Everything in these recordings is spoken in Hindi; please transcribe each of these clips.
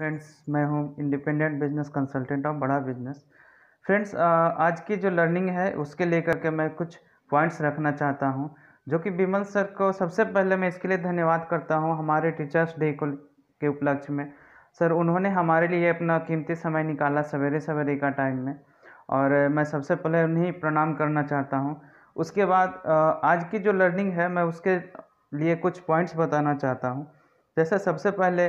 फ्रेंड्स मैं हूं इंडिपेंडेंट बिजनेस कंसल्टेंट ऑफ बड़ा बिजनेस फ्रेंड्स आज की जो लर्निंग है उसके लेकर के मैं कुछ पॉइंट्स रखना चाहता हूं जो कि बिमल सर को सबसे पहले मैं इसके लिए धन्यवाद करता हूं हमारे टीचर्स डे को के उपलक्ष्य में सर उन्होंने हमारे लिए अपना कीमती समय निकाला सवेरे सवेरे का टाइम में और मैं सबसे पहले उन्हें प्रणाम करना चाहता हूँ उसके बाद आज की जो लर्निंग है मैं उसके लिए कुछ पॉइंट्स बताना चाहता हूँ जैसे सबसे पहले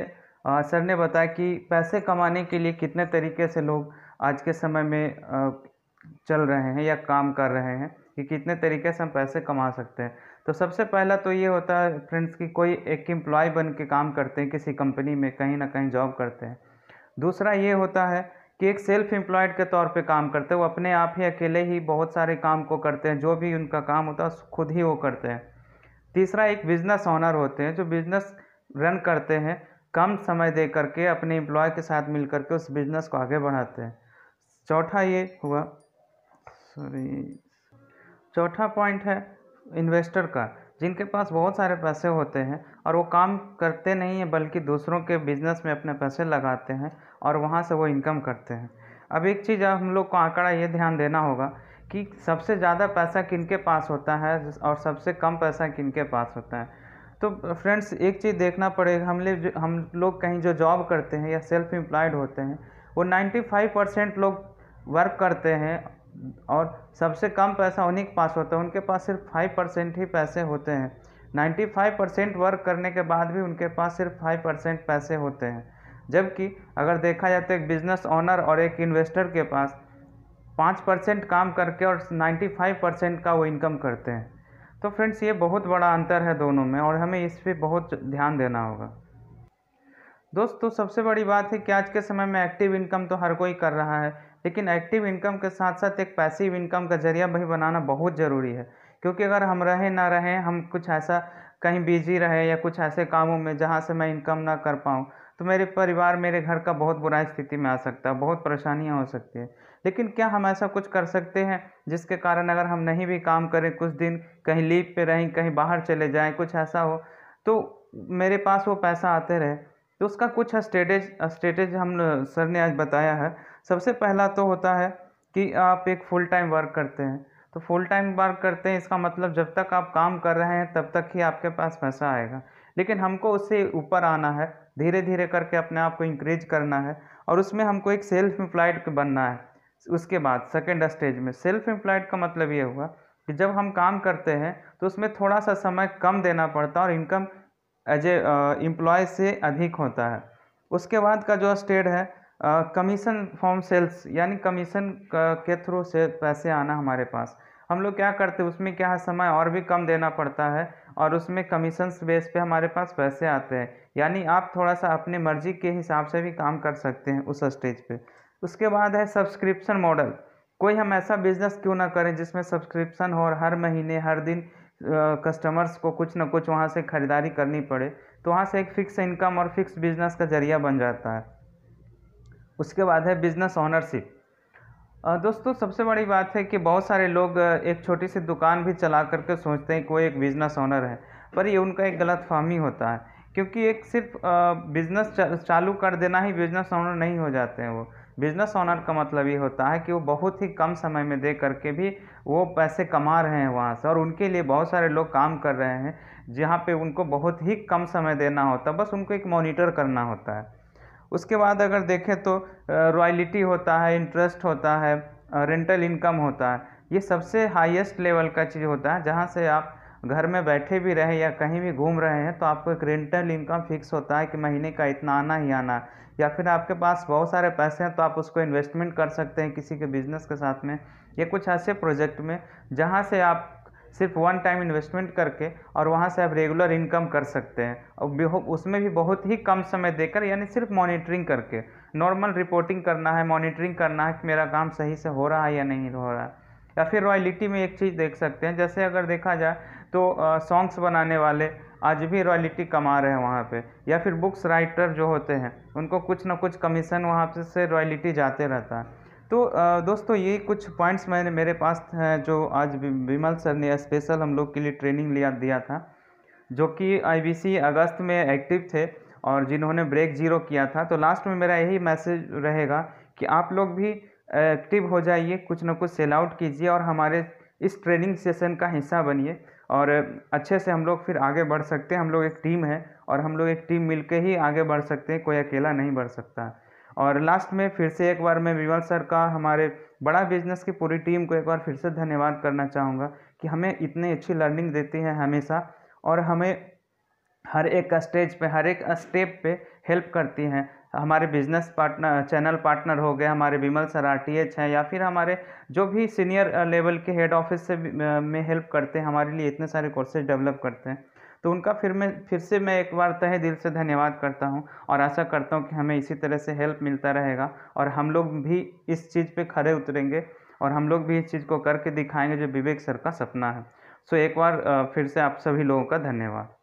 सर ने बताया कि पैसे कमाने के लिए कितने तरीके से लोग आज के समय में चल रहे हैं या काम कर रहे हैं कि कितने तरीके से हम पैसे कमा सकते हैं तो सबसे पहला तो ये होता है फ्रेंड्स कि कोई एक एम्प्लॉय बन के काम करते हैं किसी कंपनी में कहीं ना कहीं जॉब करते हैं दूसरा ये होता है कि एक सेल्फ एम्प्लॉयड के तौर पे काम करते हैं वो अपने आप ही अकेले ही बहुत सारे काम को करते हैं जो भी उनका काम होता है खुद ही वो करते हैं तीसरा एक बिज़नेस ऑनर होते हैं जो बिज़नेस रन करते हैं कम समय दे करके अपने एम्प्लॉय के साथ मिल करके उस बिजनेस को आगे बढ़ाते हैं चौथा ये हुआ सॉरी चौथा पॉइंट है इन्वेस्टर का जिनके पास बहुत सारे पैसे होते हैं और वो काम करते नहीं हैं बल्कि दूसरों के बिजनेस में अपने पैसे लगाते हैं और वहाँ से वो इनकम करते हैं अब एक चीज़ हम लोग को आंकड़ा ये ध्यान देना होगा कि सबसे ज़्यादा पैसा किन के पास होता है और सबसे कम पैसा किन के पास होता है तो फ्रेंड्स एक चीज़ देखना पड़ेगा हमले जो हम लोग कहीं जो जॉब करते हैं या सेल्फ एम्प्लॉयड होते हैं वो 95 परसेंट लोग वर्क करते हैं और सबसे कम पैसा उन्हीं के पास होता है उनके पास सिर्फ फाइव परसेंट ही पैसे होते हैं 95 परसेंट वर्क करने के बाद भी उनके पास सिर्फ फाइव परसेंट पैसे होते हैं जबकि अगर देखा जाए तो एक बिजनेस ऑनर और एक इन्वेस्टर के पास पाँच परसेंट काम करके और नाइन्टी फाइव परसेंट का वो इनकम करते हैं तो फ्रेंड्स ये बहुत बड़ा अंतर है दोनों में और हमें इस पर बहुत ध्यान देना होगा दोस्तों सबसे बड़ी बात है कि आज के समय में एक्टिव इनकम तो हर कोई कर रहा है लेकिन एक्टिव इनकम के साथ साथ एक पैसिव इनकम का जरिया भी बनाना बहुत ज़रूरी है क्योंकि अगर हम रहें ना रहें हम कुछ ऐसा कहीं बिजी रहे या कुछ ऐसे कामों में जहाँ से मैं इनकम ना कर पाऊँ तो मेरे परिवार मेरे घर का बहुत बुरा स्थिति में आ सकता है बहुत परेशानियाँ हो सकती है लेकिन क्या हम ऐसा कुछ कर सकते हैं जिसके कारण अगर हम नहीं भी काम करें कुछ दिन कहीं लीव पे रहें कहीं बाहर चले जाएं कुछ ऐसा हो तो मेरे पास वो पैसा आते रहे तो उसका कुछ स्टेटेज स्टेटेज हम सर ने आज बताया है सबसे पहला तो होता है कि आप एक फुल टाइम वर्क करते हैं तो फुल टाइम वर्क करते हैं इसका मतलब जब तक आप काम कर रहे हैं तब तक ही आपके पास पैसा आएगा लेकिन हमको उससे ऊपर आना है धीरे धीरे करके अपने आप को इंक्रीज करना है और उसमें हमको एक सेल्फ एम्प्लॉयड बनना है उसके बाद सेकेंड स्टेज में सेल्फ एम्प्लॉयड का मतलब ये हुआ कि जब हम काम करते हैं तो उसमें थोड़ा सा समय कम देना पड़ता है और इनकम एज ए एम्प्लॉय से अधिक होता है उसके बाद का जो स्टेज है कमीशन फॉर्म सेल्स यानी कमीशन के थ्रू से पैसे आना हमारे पास हम लोग क्या करते हैं उसमें क्या है समय और भी कम देना पड़ता है और उसमें कमीशंस बेस पे हमारे पास पैसे आते हैं यानी आप थोड़ा सा अपनी मर्जी के हिसाब से भी काम कर सकते हैं उस स्टेज पे उसके बाद है सब्सक्रिप्शन मॉडल कोई हम ऐसा बिज़नेस क्यों ना करें जिसमें सब्सक्रिप्शन हो और हर महीने हर दिन कस्टमर्स को कुछ ना कुछ वहाँ से ख़रीदारी करनी पड़े तो वहाँ से एक फ़िक्स इनकम और फिक्स बिज़नेस का जरिया बन जाता है उसके बाद है बिज़नेस ऑनरशिप दोस्तों सबसे बड़ी बात है कि बहुत सारे लोग एक छोटी सी दुकान भी चला करके सोचते हैं कि वो एक बिज़नेस ऑनर है पर ये उनका एक गलत फहमी होता है क्योंकि एक सिर्फ बिज़नेस चालू कर देना ही बिज़नेस ऑनर नहीं हो जाते हैं वो बिज़नेस ऑनर का मतलब ये होता है कि वो बहुत ही कम समय में दे करके भी वो पैसे कमा रहे हैं वहाँ से और उनके लिए बहुत सारे लोग काम कर रहे हैं जहाँ पे उनको बहुत ही कम समय देना होता है बस उनको एक मॉनिटर करना होता है उसके बाद अगर देखें तो रॉयलिटी होता है इंटरेस्ट होता है रेंटल इनकम होता है ये सबसे हाईएस्ट लेवल का चीज़ होता है जहाँ से आप घर में बैठे भी रहे या कहीं भी घूम रहे हैं तो आपको एक रेंटल इनकम फिक्स होता है कि महीने का इतना आना ही आना या फिर आपके पास बहुत सारे पैसे हैं तो आप उसको इन्वेस्टमेंट कर सकते हैं किसी के बिज़नेस के साथ में या कुछ ऐसे प्रोजेक्ट में जहाँ से आप सिर्फ वन टाइम इन्वेस्टमेंट करके और वहाँ से आप रेगुलर इनकम कर सकते हैं और उसमें भी बहुत ही कम समय देकर यानी सिर्फ मॉनिटरिंग करके नॉर्मल रिपोर्टिंग करना है मॉनिटरिंग करना है कि मेरा काम सही से हो रहा है या नहीं हो रहा है या फिर रॉयलिटी में एक चीज़ देख सकते हैं जैसे अगर देखा जाए तो सॉन्ग्स बनाने वाले आज भी रॉयलिटी कमा रहे हैं वहाँ पे या फिर बुक्स राइटर जो होते हैं उनको कुछ ना कुछ कमीशन वहाँ से रॉयलिटी जाते रहता है तो दोस्तों ये कुछ पॉइंट्स मैंने मेरे पास हैं जो आज विमल सर ने स्पेशल हम लोग के लिए ट्रेनिंग लिया दिया था जो कि आईबीसी अगस्त में एक्टिव थे और जिन्होंने ब्रेक जीरो किया था तो लास्ट में मेरा यही मैसेज रहेगा कि आप लोग भी एक्टिव हो जाइए कुछ ना कुछ सेल आउट कीजिए और हमारे इस ट्रेनिंग सेशन का हिस्सा बनिए और अच्छे से हम लोग फिर आगे बढ़ सकते हैं हम लोग एक टीम है और हम लोग एक टीम मिलकर ही आगे बढ़ सकते हैं कोई अकेला नहीं बढ़ सकता और लास्ट में फिर से एक बार मैं विमल सर का हमारे बड़ा बिजनेस की पूरी टीम को एक बार फिर से धन्यवाद करना चाहूँगा कि हमें इतनी अच्छी लर्निंग देती हैं हमेशा और हमें हर एक स्टेज पे हर एक स्टेप पे हेल्प करती हैं हमारे बिजनेस पार्टनर चैनल पार्टनर हो गए हमारे Vimal sir R T H हैं या फिर हमारे जो भी सीनियर लेवल के हेड ऑफिस से में हेल्प करते हैं हमारे लिए इतने सारे कोर्सेज डेवलप करते हैं तो उनका फिर मैं फिर से मैं एक बार तहे दिल से धन्यवाद करता हूँ और आशा करता हूँ कि हमें इसी तरह से हेल्प मिलता रहेगा और हम लोग भी इस चीज़ पर खड़े उतरेंगे और हम लोग भी इस चीज़ को करके दिखाएंगे जो विवेक सर का सपना है सो एक बार फिर से आप सभी लोगों का धन्यवाद